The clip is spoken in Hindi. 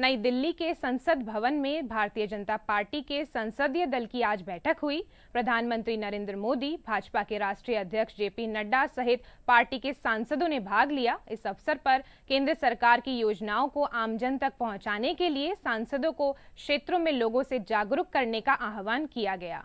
नई दिल्ली के संसद भवन में भारतीय जनता पार्टी के संसदीय दल की आज बैठक हुई प्रधानमंत्री नरेंद्र मोदी भाजपा के राष्ट्रीय अध्यक्ष जेपी नड्डा सहित पार्टी के सांसदों ने भाग लिया इस अवसर पर केंद्र सरकार की योजनाओं को आमजन तक पहुंचाने के लिए सांसदों को क्षेत्रों में लोगों से जागरूक करने का आह्वान किया गया